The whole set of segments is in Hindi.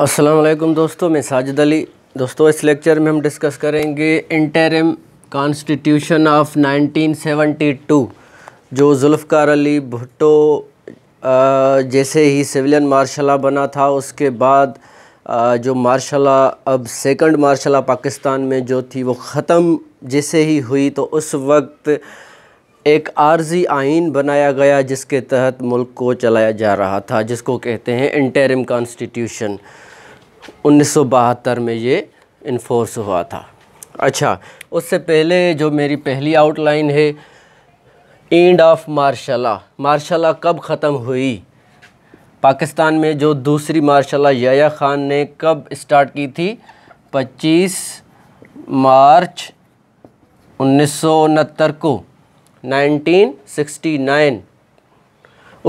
अस्सलाम दोस्तों मैं साजिद अली दोस्तों इस लेक्चर में हम डिस्कस करेंगे इंटरम कॉन्स्टिट्यूशन ऑफ 1972 जो जुल्फ़ार अली भुट्टो जैसे ही सिविलियन मार्शला बना था उसके बाद जो मार्शला अब सेकंड मार्शला पाकिस्तान में जो थी वो ख़त्म जैसे ही हुई तो उस वक्त एक आर्जी आइन बनाया गया जिसके तहत मुल्क को चलाया जा रहा था जिसको कहते हैं इंटरम कॉन्स्टिट्यूशन 1972 में ये इन्फोर्स हुआ था अच्छा उससे पहले जो मेरी पहली आउटलाइन है एंड ऑफ मार्शला मार्शला कब ख़त्म हुई पाकिस्तान में जो दूसरी मार्शला याया ख़ान ने कब स्टार्ट की थी 25 मार्च उन्नीस को 1969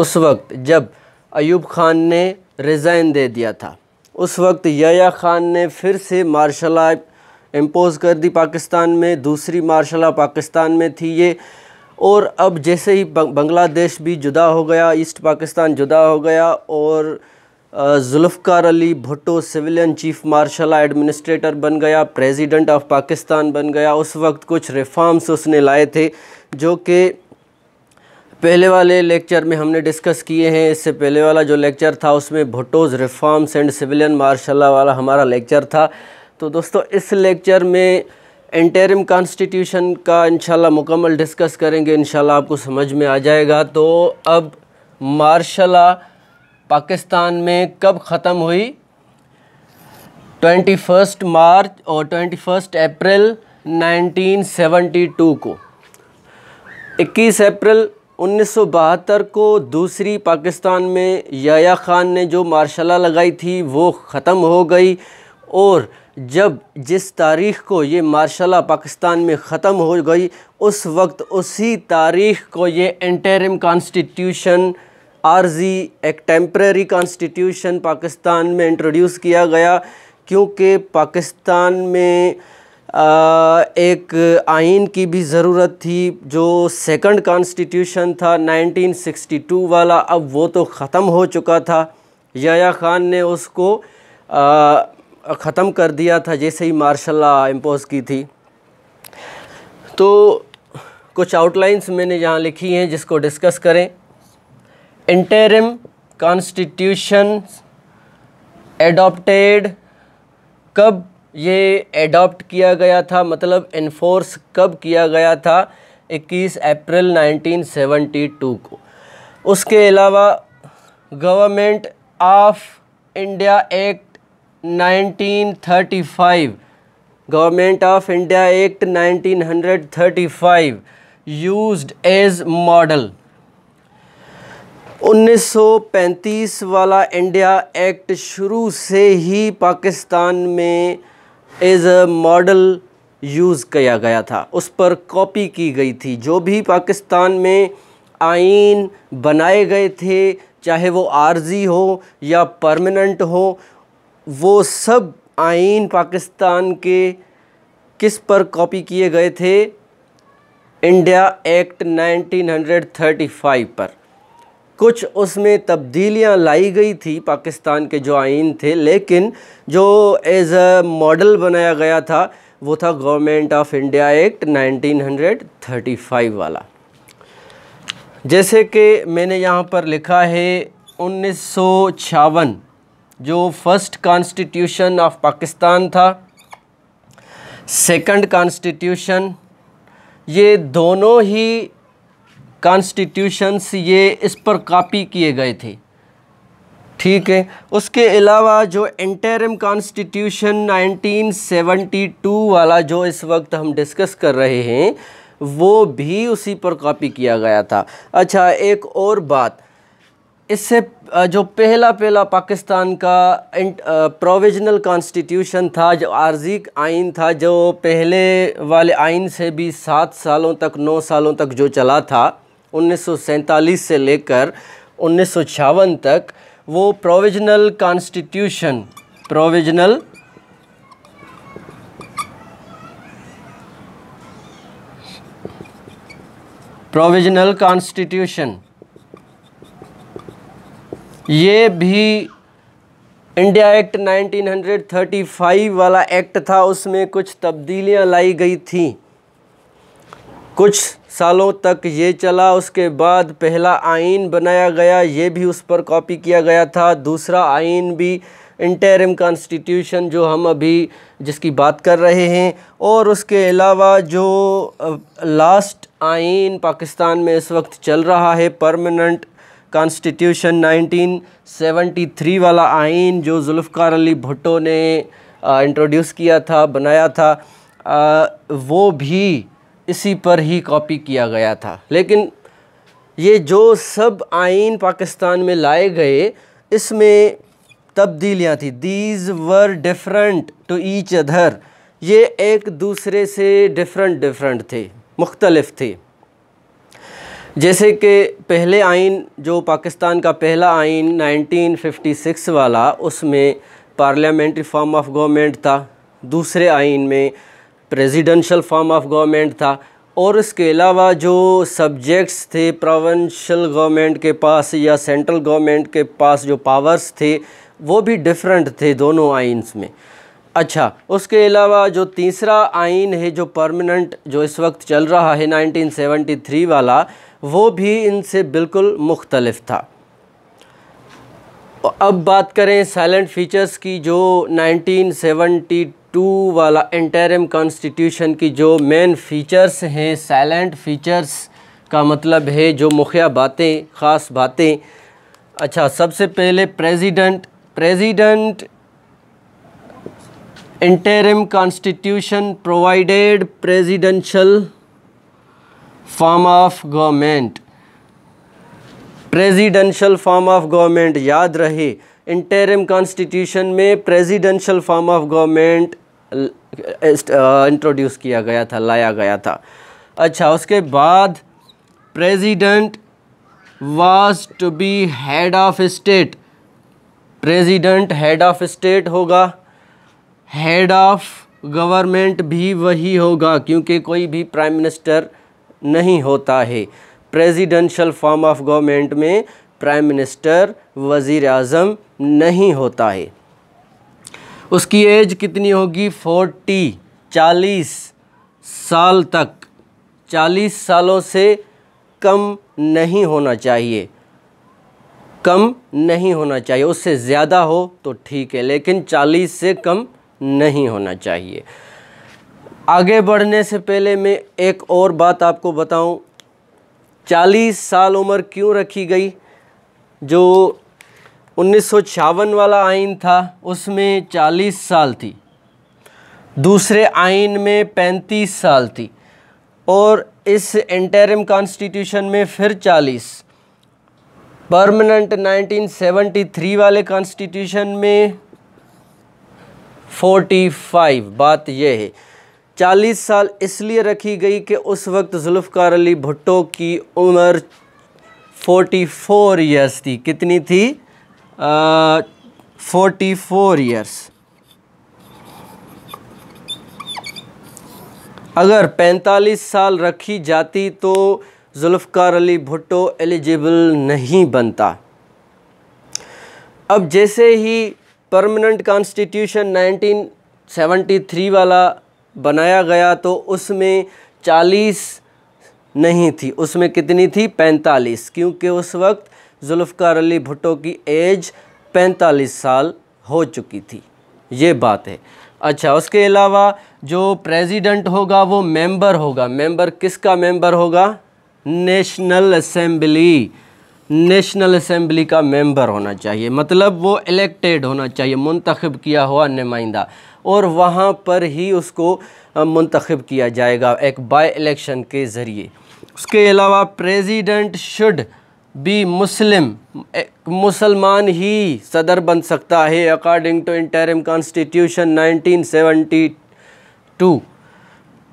उस वक्त जब अयूब खान ने रिज़ाइन दे दिया था उस वक्त याया खान ने फिर से मार्शल आर्ट इम्पोज़ कर दी पाकिस्तान में दूसरी मार्शल आर्ट पाकिस्तान में थी ये और अब जैसे ही बंग्लादेश भी जुदा हो गया ईस्ट पाकिस्तान जुदा हो गया और Zulfiqar Ali Bhutto civilian chief martial administrator बन गया प्रेसिडेंट ऑफ पाकिस्तान बन गया उस वक्त कुछ रिफ़ॉर्म्स उसने लाए थे जो कि पहले वाले लेक्चर में हमने डिस्कस किए हैं इससे पहले वाला जो लेक्चर था उसमें Bhutto's reforms and civilian martial वाला हमारा लेक्चर था तो दोस्तों इस लेक्चर में इंटरम कॉन्स्टिट्यूशन का इंशाल्लाह मुकम्मल डिस्कस करेंगे इंशाल्लाह आपको समझ में आ जाएगा तो अब मार्शला पाकिस्तान में कब ख़त्म हुई ट्वेंटी फर्स्ट मार्च और ट्वेंटी फर्स्ट अप्रैल 1972 को 21 अप्रैल उन्नीस को दूसरी पाकिस्तान में याया ख़ान ने जो मार्शाला लगाई थी वो ख़त्म हो गई और जब जिस तारीख़ को ये मार्शाला पाकिस्तान में ख़त्म हो गई उस वक्त उसी तारीख़ को ये इंटरम कॉन्स्टिट्यूशन आरजी एक टेम्प्रेरी कॉन्स्टिट्यूशन पाकिस्तान में इंट्रोड्यूस किया गया क्योंकि पाकिस्तान में आ, एक आइन की भी ज़रूरत थी जो सेकंड कॉन्स्टिट्यूशन था 1962 वाला अब वो तो ख़त्म हो चुका था याया ख़ान ने उसको ख़त्म कर दिया था जैसे ही मार्शल इम्पोज़ की थी तो कुछ आउटलाइंस मैंने यहाँ लिखी हैं जिसको डिस्कस करें इंटरम कॉन्स्टिट्यूशन adopted कब ये एडॉप्ट किया गया था मतलब इन्फोर्स कब किया गया था 21 अप्रैल 1972 को उसके अलावा government of India act 1935 government of India act 1935 used as model 1935 वाला इंडिया एक्ट शुरू से ही पाकिस्तान में एज अ मॉडल यूज़ किया गया था उस पर कॉपी की गई थी जो भी पाकिस्तान में आइन बनाए गए थे चाहे वो आर्जी हो या परमानेंट हो वो सब आइन पाकिस्तान के किस पर कॉपी किए गए थे इंडिया एक्ट 1935 पर कुछ उसमें तब्दीलियां लाई गई थी पाकिस्तान के जो आइन थे लेकिन जो एज़ अ मॉडल बनाया गया था वो था गवर्नमेंट ऑफ इंडिया एक्ट 1935 वाला जैसे कि मैंने यहाँ पर लिखा है उन्नीस जो फर्स्ट कॉन्स्टिट्यूशन ऑफ पाकिस्तान था सेकंड कॉन्स्टिट्यूशन ये दोनों ही कॉन्स्टिट्यूशंस ये इस पर कापी किए गए थे ठीक है उसके अलावा जो इंटरम कॉन्स्टिट्यूशन 1972 वाला जो इस वक्त हम डिस्कस कर रहे हैं वो भी उसी पर कॉपी किया गया था अच्छा एक और बात इससे जो पहला पहला पाकिस्तान का प्रोविजनल कॉन्स्टिट्यूशन था जो आर्जी आइन था जो पहले वाले आइन से भी सात सालों तक नौ सालों तक जो चला था उन्नीस से लेकर उन्नीस तक वो provisional constitution provisional provisional constitution ये भी इंडिया एक्ट 1935 वाला एक्ट था उसमें कुछ तब्दीलियां लाई गई थी कुछ सालों तक ये चला उसके बाद पहला आइन बनाया गया ये भी उस पर कॉपी किया गया था दूसरा आइन भी इंटरम कॉन्स्टिट्यूशन जो हम अभी जिसकी बात कर रहे हैं और उसके अलावा जो लास्ट आइन पाकिस्तान में इस वक्त चल रहा है परमानेंट कॉन्स्टिट्यूशन 1973 वाला आइन जो जुल्फ़ार अली भुट्टो ने इंट्रोड्यूस किया था बनाया था आ, वो भी इसी पर ही कॉपी किया गया था लेकिन ये जो सब आइन पाकिस्तान में लाए गए इसमें तब्दीलियाँ थी these were different to each other ये एक दूसरे से डिफरेंट डिफरेंट थे मुख्तलफ थे जैसे कि पहले आइन जो पाकिस्तान का पहला आइन 1956 वाला उसमें पार्लियामेंट्री फॉर्म ऑफ गवर्नमेंट था दूसरे आइन में प्रेसिडेंशियल फॉर्म ऑफ गवर्नमेंट था और इसके अलावा जो सब्जेक्ट्स थे प्रोवेंशल गवर्नमेंट के पास या सेंट्रल गवर्नमेंट के पास जो पावर्स थे वो भी डिफरेंट थे दोनों आइन्स में अच्छा उसके अलावा जो तीसरा आइन है जो परमानेंट जो इस वक्त चल रहा है 1973 वाला वो भी इनसे बिल्कुल मुख्तलफ था अब बात करें साइलेंट फीचर्स की जो सेवेंटी टू वाला इंटरम कॉन्स्टिट्यूशन की जो मेन फीचर्स हैं साइलेंट फीचर्स का मतलब है जो मुखिया बातें ख़ास बातें अच्छा सबसे पहले president president interim constitution provided presidential form of government presidential form of government याद रहे इंटरम कॉन्स्टिट्यूशन में presidential form of government introduce किया गया था लाया गया था अच्छा उसके बाद president was to be head of state president head of state होगा हेड ऑफ गवर्नमेंट भी वही होगा क्योंकि कोई भी प्राइम मिनिस्टर नहीं होता है प्रेसिडेंशियल फॉर्म ऑफ गवर्नमेंट में प्राइम मिनिस्टर वज़ी अजम नहीं होता है उसकी एज कितनी होगी फोर्टी चालीस साल तक चालीस सालों से कम नहीं होना चाहिए कम नहीं होना चाहिए उससे ज़्यादा हो तो ठीक है लेकिन चालीस से कम नहीं होना चाहिए आगे बढ़ने से पहले मैं एक और बात आपको बताऊं चालीस साल उम्र क्यों रखी गई जो उन्नीस वाला आइन था उसमें 40 साल थी दूसरे आइन में 35 साल थी और इस इंटरम कॉन्स्टिट्यूशन में फिर 40 परमानेंट 1973 वाले कॉन्स्टिट्यूशन में 45 बात यह है चालीस साल इसलिए रखी गई कि उस वक्त जुल्फ़ार अली भुट्टो की उम्र फोर्टी फोर ईयर्स थी कितनी थी फोर्टी फोर ईयर्स अगर 45 साल रखी जाती तो जुल्फ़ार अली भुट्टो एलिजिबल नहीं बनता अब जैसे ही परमानेंट कॉन्स्टिट्यूशन 1973 वाला बनाया गया तो उसमें नहीं थी उसमें कितनी थी पैंतालीस क्योंकि उस वक्त जुल्फ़ार अली भुट्टो की एज पैंतालीस साल हो चुकी थी ये बात है अच्छा उसके अलावा जो प्रेसिडेंट होगा वो मेंबर होगा मेंबर किसका मेंबर होगा नेशनल असेंबली नेशनल असेंबली का मेंबर होना चाहिए मतलब वो इलेक्टेड होना चाहिए मुंतखब किया हुआ नुमाइंदा और वहाँ पर ही उसको मंतखब किया जाएगा एक बाई इलेक्शन के ज़रिए उसके अलावा प्रेसिडेंट शुड बी मुस्लिम मुसलमान ही सदर बन सकता है अकॉर्डिंग टू इंटरम कॉन्स्टिट्यूशन 1972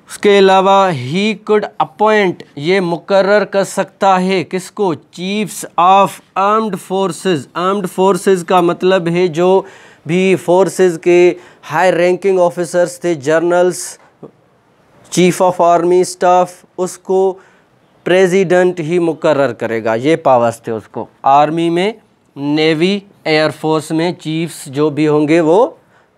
उसके अलावा ही कुड अपॉइंट ये मुकर कर सकता है किसको chiefs of armed forces armed forces का मतलब है जो भी फोर्सेस के हाई रैंकिंग ऑफिसर्स थे generals chief of army staff उसको प्रेसिडेंट ही मुकर करेगा ये पावर्स थे उसको आर्मी में नेवी एयरफोर्स में चीफ्स जो भी होंगे वो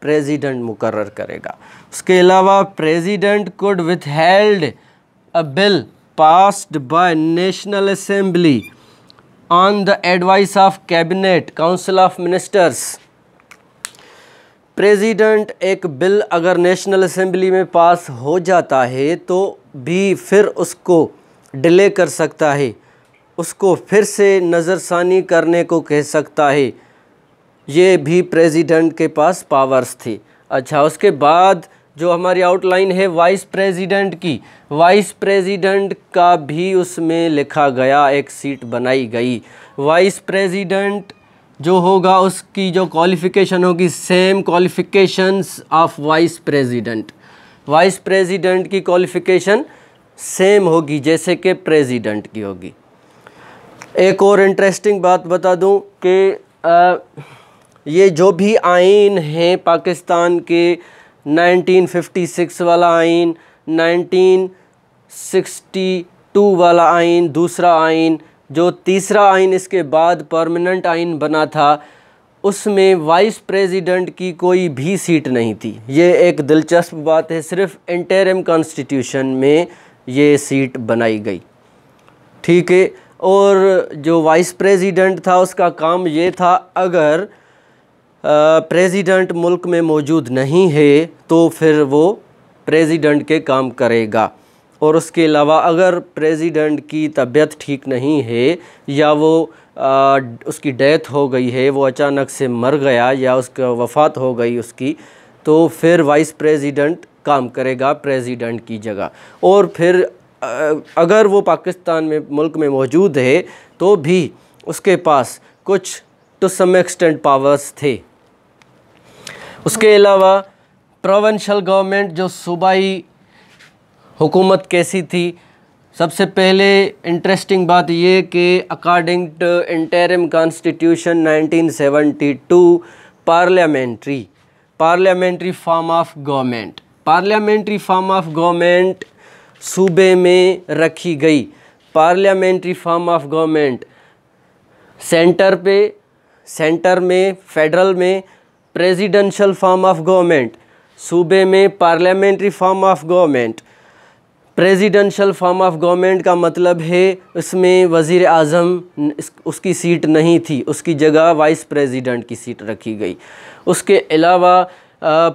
प्रेसिडेंट मुकर करेगा उसके अलावा president could withheld a bill passed by national assembly on the advice of cabinet council of ministers president एक बिल अगर नेशनल असम्बली में पास हो जाता है तो भी फिर उसको डिले कर सकता है उसको फिर से नज़रसानी करने को कह सकता है ये भी प्रेसिडेंट के पास पावर्स थी अच्छा उसके बाद जो हमारी आउटलाइन है वाइस प्रेसिडेंट की वाइस प्रेसिडेंट का भी उसमें लिखा गया एक सीट बनाई गई वाइस प्रेसिडेंट जो होगा उसकी जो क्वालिफ़िकेशन होगी same qualifications of vice president vice president की क्वालिफ़िकेशन सेम होगी जैसे कि प्रेसिडेंट की होगी एक और इंटरेस्टिंग बात बता दूं कि ये जो भी आइन हैं पाकिस्तान के 1956 वाला आइन 1962 वाला आइन दूसरा आइन जो तीसरा आइन इसके बाद परमानेंट आइन बना था उसमें वाइस प्रेसिडेंट की कोई भी सीट नहीं थी ये एक दिलचस्प बात है सिर्फ इंटरम कॉन्स्टिट्यूशन में ये सीट बनाई गई ठीक है और जो वाइस प्रेसिडेंट था उसका काम ये था अगर प्रेसिडेंट मुल्क में मौजूद नहीं है तो फिर वो प्रेसिडेंट के काम करेगा और उसके अलावा अगर प्रेसिडेंट की तबीयत ठीक नहीं है या वो आ, उसकी डेथ हो गई है वो अचानक से मर गया या उसका वफात हो गई उसकी तो फिर वाइस प्रेसिडेंट काम करेगा प्रेसिडेंट की जगह और फिर आ, अगर वो पाकिस्तान में मुल्क में मौजूद है तो भी उसके पास कुछ टू सम एक्सटेंट पावर्स थे उसके अलावा प्रोवेंशल गवर्नमेंट जो सूबाई हुकूमत कैसी थी सबसे पहले इंटरेस्टिंग बात ये कि according to interim constitution 1972 parliamentary parliamentary form of government parliamentary form of government सूबे में रखी गई parliamentary form of government centre पे सेंटर में फेडरल में प्रेसिडेंशियल फॉर्म ऑफ गवर्नमेंट सूबे में parliamentary form of government presidential form of government का मतलब है इसमें वज़ी अजम उसकी सीट नहीं थी उसकी जगह वाइस प्रेसिडेंट की सीट रखी गई उसके अलावा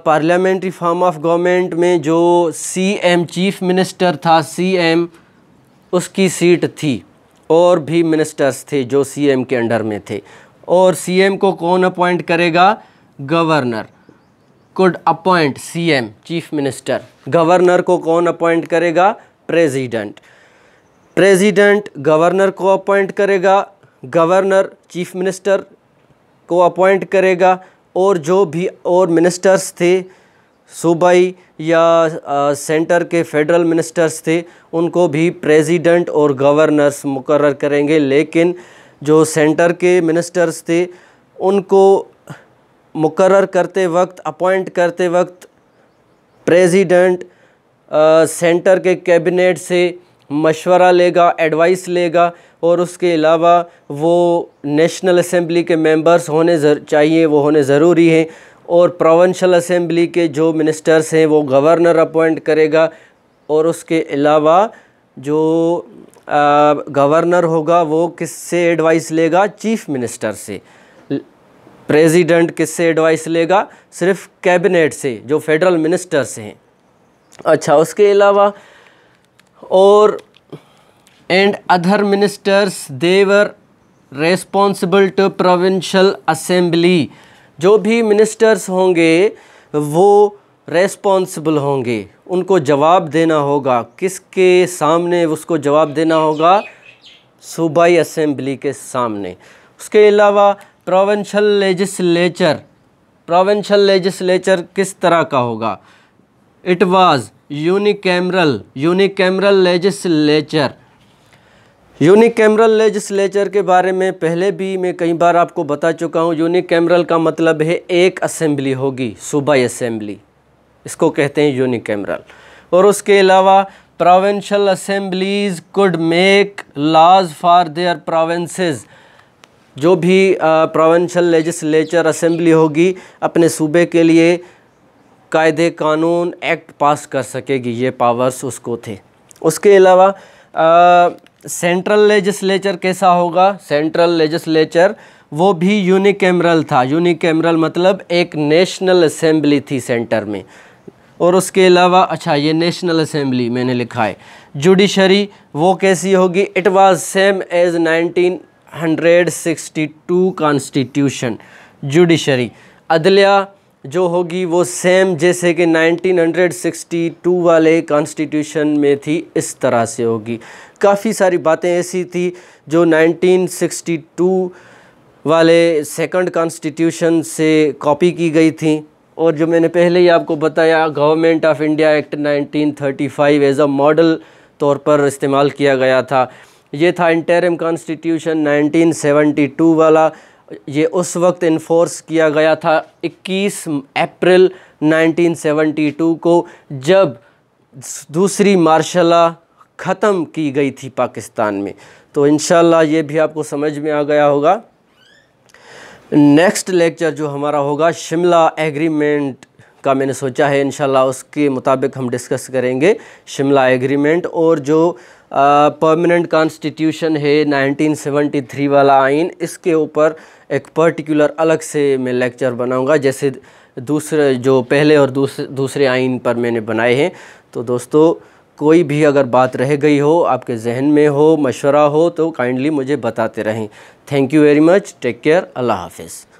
पार्लियामेंट्री फॉर्म ऑफ गवर्नमेंट में जो सीएम चीफ मिनिस्टर था सीएम उसकी सीट थी और भी मिनिस्टर्स थे जो सीएम के अंडर में थे और सीएम को कौन अपॉइंट करेगा governor appoint C M chief minister governor को कौन अपॉइंट करेगा प्रेसिडेंट प्रेसिडेंट गवर्नर को अपॉइंट करेगा गवर्नर चीफ मिनिस्टर को अपॉइंट करेगा और जो भी और मिनिस्टर्स थे सूबाई या आ, सेंटर के फेडरल मिनिस्टर्स थे उनको भी प्रेसिडेंट और गवर्नर्स मुकर करेंगे लेकिन जो सेंटर के मिनिस्टर्स थे उनको मुकर करते वक्त अपॉइंट करते वक्त प्रेसिडेंट सेंटर के कैबिनेट से मशवरा लेगा एडवाइस लेगा और उसके अलावा वो नेशनल असम्बली के मेंबर्स होने चाहिए वो होने ज़रूरी हैं और प्रोवेंशल असम्बली के जो मिनिस्टर्स हैं वो गवर्नर अपॉइंट करेगा और उसके अलावा जो आ, गवर्नर होगा वो किससे एडवाइस लेगा चीफ़ मिनिस्टर से प्रेसिडेंट किससे एडवाइस लेगा सिर्फ कैबिनेट से जो फेडरल मिनिस्टर्स हैं अच्छा उसके अलावा और and other ministers they were responsible to provincial assembly जो भी मिनिस्टर्स होंगे वो रेस्पॉन्सिबल होंगे उनको जवाब देना होगा किसके सामने उसको जवाब देना होगा सूबाई असेंबली के सामने उसके अलावा प्रोवेंशल लेजिस्लेचर प्रोवेंशल लेजिस्लेचर किस तरह का होगा it was unicameral unicameral legislature unicameral legislature के बारे में पहले भी मैं कई बार आपको बता चुका हूँ यूनिकैमरल का मतलब है एक असेंबली होगी सूबा असेंबली इसको कहते हैं यूनिकैमरल और उसके अलावा provincial assemblies could make laws for their provinces जो भी प्रोवेंशल लेजिस्लेचर असेंबली होगी अपने सूबे के लिए कायदे कानून एक्ट पास कर सकेगी ये पावर्स उसको थे उसके अलावा सेंट्रल लेजिस्लेचर कैसा होगा सेंट्रल लेजिस्लेचर वो भी यूनिकेमरल था यूनिकेमरल मतलब एक नेशनल असेंबली थी सेंटर में और उसके अलावा अच्छा ये नेशनल असेंबली मैंने लिखा है जुडिशरी वो कैसी होगी it was same as hundred sixty two constitution judiciary अदलिया जो होगी वो सेम जैसे कि 1962 वाले कॉन्स्टिट्यूशन में थी इस तरह से होगी काफ़ी सारी बातें ऐसी थी जो 1962 वाले सेकंड कॉन्स्टिट्यूशन से कॉपी की गई थी और जो मैंने पहले ही आपको बताया government of India act 1935 as a model तौर पर इस्तेमाल किया गया था ये था इंटरम कॉन्स्टिट्यूशन 1972 वाला ये उस वक्त इन्फोर्स किया गया था 21 अप्रैल 1972 को जब दूसरी मार्शला ख़त्म की गई थी पाकिस्तान में तो इन ये भी आपको समझ में आ गया होगा नेक्स्ट लेक्चर जो हमारा होगा शिमला एग्रीमेंट का मैंने सोचा है इन उसके मुताबिक हम डिस्कस करेंगे शिमला एग्रीमेंट और जो परमानेंट कॉन्स्टिट्यूशन है 1973 वाला आइन इसके ऊपर एक पर्टिकुलर अलग से मैं लेक्चर बनाऊंगा जैसे दूसरे जो पहले और दूसरे दूसरे आइन पर मैंने बनाए हैं तो दोस्तों कोई भी अगर बात रह गई हो आपके जहन में हो मशवरा हो तो काइंडली मुझे बताते रहें thank you very much take care अल्लाह हाफिज़